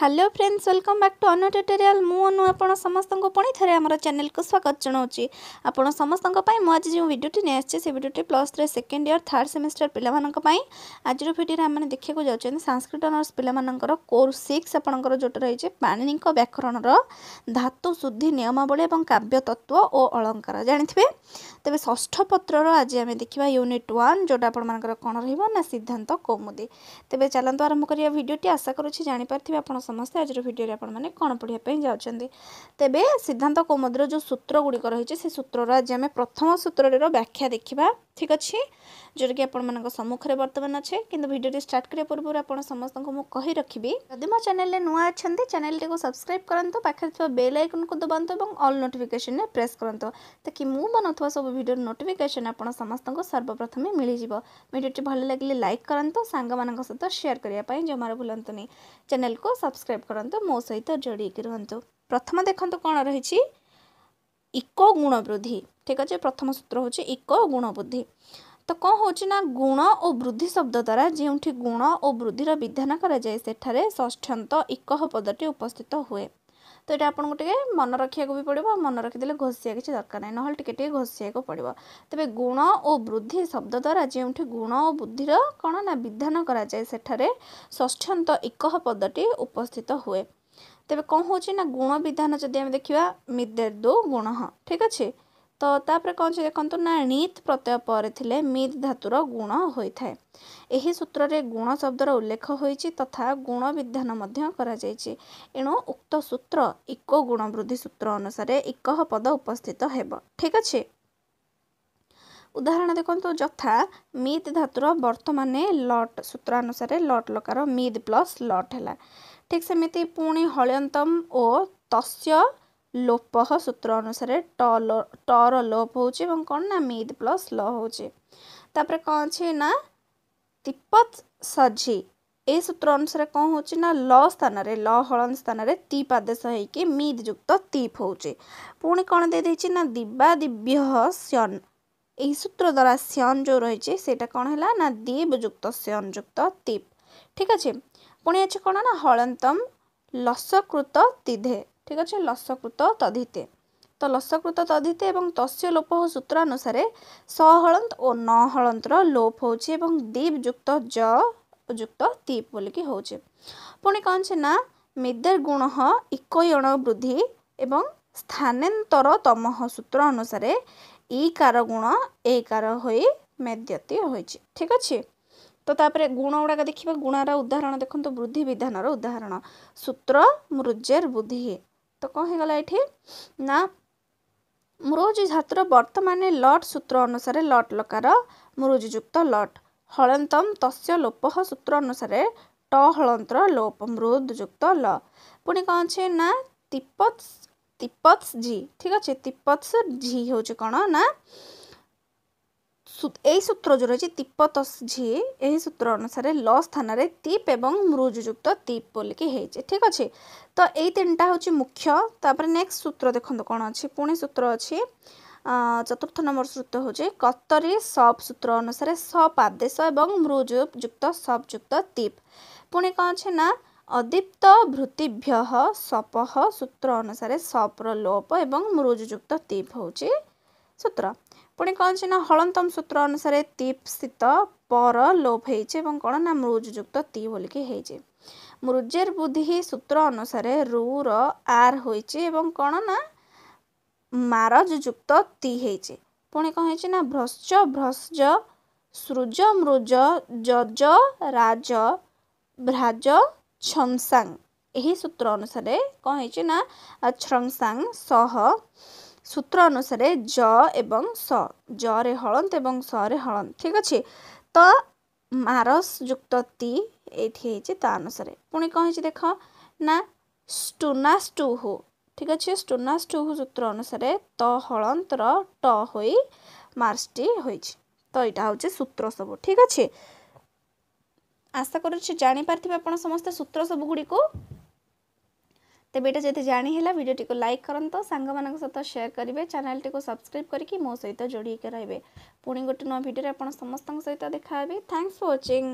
hello friends welcome back to Anu tutorial ମୁଁ ଅନୁ ଆପଣ ସମସ୍ତଙ୍କୁ ପୁଣି ଥରେ ଆମର ଚ୍ୟାନେଲକୁ ସ୍ୱାଗତ ଜଣାଉଛି ଆପଣ ସମସ୍ତଙ୍କ ପାଇଁ ମୁଁ ଆଜି ଯେଉଁ ଭିଡ଼ିଓଟି ନେଇ ଆସିଛି ସେ ଭିଡ଼ିଓଟି plus three second year third semester ପିଲାମାନଙ୍କ ପାଇଁ ଆଜିର ଭିଡ଼ିଓରେ ଆମେ ଦେଖିବାକୁ ଯାଉଛନ୍ତି ସାଂସ୍କ୍ରିଟ ଅନର୍ସ ପିଲାମାନଙ୍କର କୋର୍ସ ସିକ୍ସ ଆପଣଙ୍କର ଯେଉଁଟା ରହିଛି ପାଣିନିଙ୍କ ବ୍ୟାକରଣର ଧାତୁ ଶୁଦ୍ଧି ନିୟମାବଳୀ ଏବଂ କାବ୍ୟ ତତ୍ତ୍ୱ ଓ ଅଳଙ୍କାର ଜାଣିଥିବେ ତେବେ ଷଷ୍ଠ ପତ୍ରର ଆଜି ଆମେ ଦେଖିବା ୟୁନିଟ୍ ୱାନ୍ ଯେଉଁଟା ଆପଣମାନଙ୍କର କ'ଣ ରହିବ ନା ସିଦ୍ଧାନ୍ତ କୌମୁଦି ତେବେ ଚାଲନ୍ତୁ ଆରମ୍ଭ କରିବା ଭିଡ଼ିଓଟି ଆଶା କରୁଛି ଜାଣିପାରିଥିବେ ଆପଣ ସମସ୍ତେ ଆଜିର ଭିଡ଼ିଓରେ ଆପଣମାନେ କ'ଣ ପଢ଼ିବା ପାଇଁ ଯାଉଛନ୍ତି ତେବେ ସିଦ୍ଧାନ୍ତ କୌମୁଦର ଯେଉଁ ସୂତ୍ର ଗୁଡ଼ିକ ରହିଛି ସେ ସୂତ୍ରର ଆଜି ଆମେ ପ୍ରଥମ ସୂତ୍ରଟିର ବ୍ୟାଖ୍ୟା ଦେଖିବା ঠিক ଅଛି ଯେଉଁଟାକି ଆପଣମାନଙ୍କ ସମ୍ମୁଖରେ ବର୍ତ୍ତମାନ ଅଛି କିନ୍ତୁ ଭିଡ଼ିଓଟି ଷ୍ଟାର୍ଟ କରିବା ପୂର୍ବରୁ ଆପଣ ସମସ୍ତଙ୍କୁ ମୁଁ କହି ରଖିବି ଯଦି ମୋ ଚ୍ୟାନେଲରେ ନୂଆ ଅଛନ୍ତି ଚ୍ୟାନେଲଟିକୁ ସବସ୍କ୍ରାଇବ୍ କରନ୍ତୁ ପାଖରେ ଥିବା ବେଲ୍ ଆଇକନ୍କୁ ଦବାନ୍ତୁ ଏବଂ ଅଲ୍ ନୋଟିଫିକେସନ୍ରେ ପ୍ରେସ୍ କରନ୍ତୁ ତାକି ମୁଁ ବନାଉଥିବା ସବୁ ଭିଡ଼ିଓର ନୋଟିଫିକେସନ୍ ଆପଣ ସମସ୍ତଙ୍କୁ ସର୍ବପ୍ରଥମେ ମିଳିଯିବ ଭିଡ଼ିଓଟି ଭଲ ଲାଗିଲେ ଲାଇକ୍ କରନ୍ତୁ ସାଙ୍ଗମାନଙ୍କ ସହିତ ସେୟାର କରିବା ପାଇଁ ଜମାରୁ ଭୁଲନ୍ତୁନି ଚ୍ୟାନେଲକୁ ସବସ୍କ୍ରାଇବ୍ କରନ୍ତୁ ମୋ ସହିତ ଯୋଡ଼ି ହେଇକି ରୁହନ୍ତୁ ପ୍ରଥମ ଦେଖନ୍ତୁ କ'ଣ ରହିଛି ଇକୋ ଗୁଣ ବୃଦ୍ଧି ଠିକ ଅଛି ପ୍ରଥମ ସୂତ୍ର ହେଉଛି ଏକ ଗୁଣବୁଦ୍ଧି ତ କ'ଣ ହେଉଛି ନା ଗୁଣ ଓ ବୃଦ୍ଧି ଶବ୍ଦ ଦ୍ୱାରା ଯେଉଁଠି ଗୁଣ ଓ ବୃଦ୍ଧିର ବିଧାନ କରାଯାଏ ସେଠାରେ ଷଷ୍ଠ୍ୟନ୍ତ ଏକ ପଦଟି ଉପସ୍ଥିତ ହୁଏ ତ ଏଇଟା ଆପଣଙ୍କୁ ଟିକେ ମନେ ରଖିବାକୁ ବି ପଡ଼ିବ ମନେ ରଖିଦେଲେ ଘୋଷିବା କିଛି ଦରକାର ନାହିଁ ନହେଲେ ଟିକେ ଟିକେ ଘୋଷିବାକୁ ପଡ଼ିବ ତେବେ ଗୁଣ ଓ ବୃଦ୍ଧି ଶବ୍ଦ ଦ୍ୱାରା ଯେଉଁଠି ଗୁଣ ଓ ବୃଦ୍ଧିର କ'ଣ ନା ବିଧାନ କରାଯାଏ ସେଠାରେ ଷଷ୍ଠ୍ୟନ୍ତ ଏକ ପଦଟି ଉପସ୍ଥିତ ହୁଏ ତେବେ କ'ଣ ହେଉଛି ନା ଗୁଣ ବିଧାନ ଯଦି ଆମେ ଦେଖିବା ମିଦେର୍ଦୁ ଗୁଣ ଠିକ ଅଛି ତ ତାପରେ କ'ଣ ଅଛି ଦେଖନ୍ତୁ ନା ନିଥ୍ ପ୍ରତ୍ୟୟ ପରେ ଥିଲେ ମିଥ୍ ଧାତୁର ଗୁଣ ହୋଇଥାଏ ଏହି ସୂତ୍ରରେ ଗୁଣ ଶବ୍ଦର ଉଲ୍ଲେଖ ହୋଇଛି ତଥା ଗୁଣ ବିଧାନ ମଧ୍ୟ କରାଯାଇଛି ଏଣୁ ଉକ୍ତ ସୂତ୍ର ଏକ ଗୁଣ ବୃଦ୍ଧି ସୂତ୍ର ଅନୁସାରେ ଏକ ପଦ ଉପସ୍ଥିତ ହେବ ଠିକ୍ ଅଛି ଉଦାହରଣ ଦେଖନ୍ତୁ ଯଥା ମିଥ୍ ଧାତୁର ବର୍ତ୍ତମାନେ ଲଟ୍ ସୂତ୍ର ଅନୁସାରେ ଲଟ୍ ଲକାର ମିଥ୍ ପ୍ଲସ୍ ଲଟ୍ ହେଲା ଠିକ୍ ସେମିତି ପୁଣି ହଳନ୍ତମ୍ ଓ ତସ୍ୟ ଲୋପଃ ସୂତ୍ର ଅନୁସାରେ ଟର ଟର ଲୋପ ହେଉଛି ଏବଂ କ'ଣ ନା ମିଦ୍ ପ୍ଲସ୍ ଲ ହେଉଛି ତାପରେ କ'ଣ ଅଛି ନା ତିପତ୍ ସଝି ଏ ସୂତ୍ର ଅନୁସାରେ କ'ଣ ହେଉଛି ନା ଲ ସ୍ଥାନରେ ଲ ହଳନ ସ୍ଥାନରେ ତିପ୍ ଆଦେଶ ହେଇକି ମିଦ୍ ଯୁକ୍ତ ତିପ୍ ହେଉଛି ପୁଣି କ'ଣ ଦେଇଦେଇଛି ନା ଦିବା ଦିବ୍ୟ ସ୍ୟନ୍ ଏହି ସୂତ୍ର ଦ୍ୱାରା ସ୍ୟନ୍ ଯେଉଁ ରହିଛି ସେଇଟା କ'ଣ ହେଲା ନା ଦିବ୍ ଯୁକ୍ତ ସ୍ୟନ୍ ଯୁକ୍ତ ତିପ୍ ଠିକ୍ ଅଛି ପୁଣି ଅଛି କ'ଣ ନା ହଳନ୍ତମ୍ ଲସକୃତ ତିଧେ ঠিক আছে লসকৃত তদ্ধিতে ତ ଲସକୃତ ତଦ୍ଧିତେ ଏବଂ ତସ୍ୟ ଲୋପ ସୂତ୍ର ଅନୁସାରେ ସହଳନ୍ତ ଓ ନହଳନ୍ତର ଲୋପ ହେଉଛି ଏବଂ ଦୀପ ଯୁକ୍ତ ଜ ଯୁକ୍ତ ଦୀପ ବୋଲିକି ହେଉଛି ପୁଣି କ'ଣ ଅଛି ନା ମିଦେର ଗୁଣ ଇକୟଣ ବୃଦ୍ଧି ଏବଂ ସ୍ଥାନାନ୍ତର ତମହ ସୂତ୍ର ଅନୁସାରେ ଇକାର ଗୁଣ ଏଇକାର ହୋଇ ମେଦ୍ୟତି ହୋଇଛି ଠିକ୍ ଅଛି ତ ତାପରେ ଗୁଣ ଗୁଡ଼ାକ ଦେଖିବା ଗୁଣର ଉଦାହରଣ ଦେଖନ୍ତୁ ବୃଦ୍ଧି ବିଧାନର ଉଦାହରଣ ସୂତ୍ର ମୃଜେର ବୁଦ୍ଧି ତ କ'ଣ ହେଇଗଲା ଏଠି ନା ମୃଜି ଧାତୁର ବର୍ତ୍ତମାନେ ଲଟ୍ ସୂତ୍ର ଅନୁସାରେ ଲଟ୍ ଲକାର ମୃଜଯୁକ୍ତ ଲଟ୍ ହଳନ୍ତମ୍ ତସ୍ୟ ଲୋପହ ସୂତ୍ର ଅନୁସାରେ ଟ ହଳନ୍ତ୍ର ଲୋପ ମୃଦଯୁକ୍ତ ଲ ପୁଣି କ'ଣ ଅଛି ନା ତିପତ୍ ତିପତ୍ସ ଝି ଠିକ୍ ଅଛି ତିପତ୍ସ ଝି ହେଉଛି କ'ଣ ନା এই সূত্র যে রয়েছে তিপ্পতস ঝি এই সূত্র অনুসারে ল স্থানরে তিপ এবং মৃজযুক্ত তিপ বলিকি হয়েছে ঠিক আছে তো এই তিনটা হচ্ছে মুখ্য তারপরে নেক্সট সূত্র দেখুন কোণ অছে পুনি সূত্র অছে চতুর্থ নম্বর সূত্র হচ্ছে কত্তরি সব সূত্র অনুসারে সব আদেশ এবং মৃজযুক্ত সবযুক্ত তিপ পুনি কোণ আছে না অদীপ্ত ভৃতিভ্য সপহ সূত্র অনুসারে সপ্র লোপ এবং মৃজযুক্ত তিপ হচ্ছে সূত্র ପୁଣି କ'ଣ ଅଛି ନା ହଳନ୍ତମ ସୂତ୍ର ଅନୁସାରେ ତିପ୍ ସ୍ଥିତ ପର ଲୋପ ହେଇଛି ଏବଂ କ'ଣ ନା ମୃଜ ଯୁକ୍ତ ତି ବୋଲିକି ହେଇଛି ମୃଜେର ବୁଦ୍ଧି ସୂତ୍ର ଅନୁସାରେ ରୁର ଆର୍ ହୋଇଛି ଏବଂ କ'ଣ ନା ମାରଜ ଯୁକ୍ତ ତି ହେଇଛି ପୁଣି କ'ଣ ହେଇଛି ନା ଭ୍ରଶ୍ଚ ଭ୍ରଶ୍ଜ ସୃଜ ମୃଜ ଯଜ ରାଜ ଭ୍ରାଜ ଛଂସାଙ୍ଗ ଏହି ସୂତ୍ର ଅନୁସାରେ କ'ଣ ହେଇଛି ନା ଛ୍ରଂସାଙ୍ଗ ସହ সূত্র অনুসারে জ এবং স জরে হলন্ত এবং সরে হলন্ত ঠিক আছে তো মারস যুক্ত তি এইটি হয়েছে তা অনুসারে পুনি কম হয়েছে দেখ না স্টুনা স্টু হু ঠিক আছে স্টুনা স্টু হু সূত্র অনুসারে ত হলন্তর ট হয়ে মার্সটি হয়েছে তো এটা হচ্ছে সূত্র সব ঠিক আছে আশা করছি জাঁপারি আপনার সমস্ত সূত্র সবুগুড়ি ᱛᱮ বেটা জেᱛᱮ ᱡᱟଣᱤ ᱦᱮᱞᱟ ᱵᱤᱰᱤᱭᱚ ᱴᱤᱠᱚ ᱞᱟᱭᱤᱠ ᱠᱟᱨᱚᱱ ᱛᱚ ᱥᱟᱝᱜᱟᱢᱟᱱᱟ ᱥᱟᱛᱟ ᱥᱮᱭᱟᱨ ᱠᱟᱹᱨᱤᱵᱮ ᱪᱮᱱᱮᱞ ᱴᱤᱠᱚ ᱥᱟᱵᱥᱠᱨᱟᱭᱤᱵ ᱠᱟᱹᱨᱤᱠᱤ ᱢᱚ ᱥᱟᱹᱭᱛᱟ ᱡᱚᱲᱤ ᱠᱮ ᱨᱟᱦᱤᱵᱮ ᱯᱩᱱᱤ ᱜᱚᱴᱱᱟ ᱵᱤᱰᱤᱭᱚ ᱨᱮ ᱟᱯᱱᱟ ᱥᱚᱢᱥᱛᱟᱝ ᱥᱟᱹᱭᱛᱟ ᱫᱮᱠᱷᱟᱣᱮ ᱛᱷᱮᱝᱠᱥ ᱯᱷᱚᱨ ᱣᱟᱪᱤᱝ